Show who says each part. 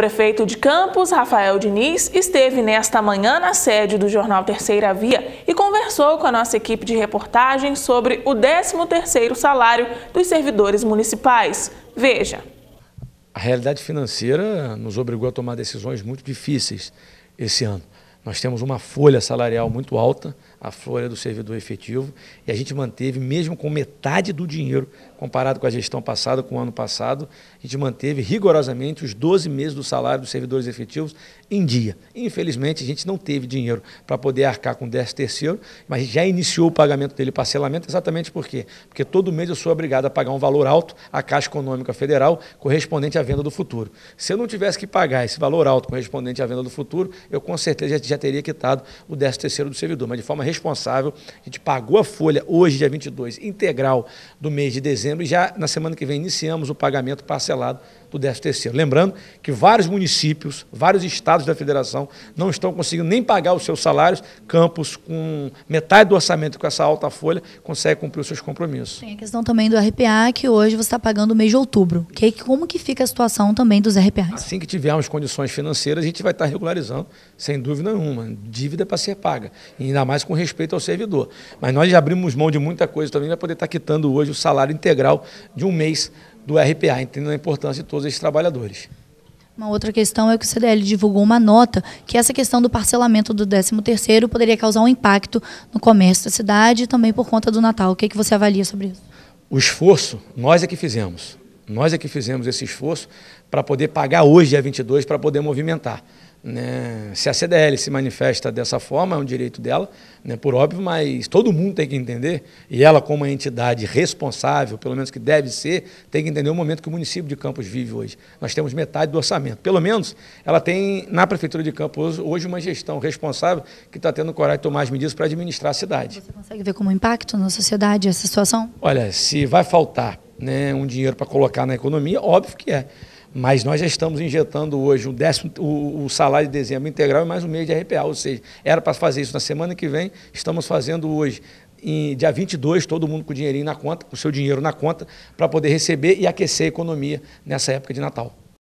Speaker 1: prefeito de Campos, Rafael Diniz, esteve nesta manhã na sede do jornal Terceira Via e conversou com a nossa equipe de reportagem sobre o 13º salário dos servidores municipais. Veja. A realidade financeira nos obrigou a tomar decisões muito difíceis esse ano. Nós temos uma folha salarial muito alta, a folha do servidor efetivo, e a gente manteve, mesmo com metade do dinheiro, comparado com a gestão passada, com o ano passado, a gente manteve rigorosamente os 12 meses do salário dos servidores efetivos em dia. Infelizmente, a gente não teve dinheiro para poder arcar com o 13 terceiro, mas já iniciou o pagamento dele parcelamento, exatamente por quê? Porque todo mês eu sou obrigado a pagar um valor alto à Caixa Econômica Federal correspondente à venda do futuro. Se eu não tivesse que pagar esse valor alto correspondente à venda do futuro, eu com certeza já já teria quitado o 13 do servidor. Mas de forma responsável, a gente pagou a folha hoje, dia 22, integral do mês de dezembro, e já na semana que vem iniciamos o pagamento parcelado do 13 Lembrando que vários municípios, vários estados da federação não estão conseguindo nem pagar os seus salários. Campos, com metade do orçamento com essa alta folha, consegue cumprir os seus compromissos. Tem a
Speaker 2: questão também do RPA, que hoje você está pagando o mês de outubro. Que, como que fica a situação também dos RPAs? Assim
Speaker 1: que tivermos condições financeiras, a gente vai estar regularizando, sem dúvida nenhuma nenhuma, dívida é para ser paga, ainda mais com respeito ao servidor. Mas nós já abrimos mão de muita coisa também para poder estar tá quitando hoje o salário integral de um mês do RPA, entendendo a importância de todos esses trabalhadores.
Speaker 2: Uma outra questão é que o CDL divulgou uma nota que essa questão do parcelamento do 13º poderia causar um impacto no comércio da cidade e também por conta do Natal. O que, é que você avalia sobre isso?
Speaker 1: O esforço, nós é que fizemos. Nós é que fizemos esse esforço para poder pagar hoje, dia 22, para poder movimentar. Né? Se a CDL se manifesta dessa forma, é um direito dela, né? por óbvio, mas todo mundo tem que entender, e ela, como entidade responsável, pelo menos que deve ser, tem que entender o momento que o município de Campos vive hoje. Nós temos metade do orçamento. Pelo menos ela tem, na Prefeitura de Campos, hoje uma gestão responsável que está tendo coragem de tomar as medidas para administrar a cidade. Você
Speaker 2: consegue ver como impacto na sociedade essa situação?
Speaker 1: Olha, se vai faltar né, um dinheiro para colocar na economia, óbvio que é. Mas nós já estamos injetando hoje o, décimo, o, o, salário de dezembro integral e mais um mês de RPA. Ou seja, era para fazer isso na semana que vem, estamos fazendo hoje. Em dia 22, todo mundo com o dinheirinho na conta, com o seu dinheiro na conta, para poder receber e aquecer a economia nessa época de Natal.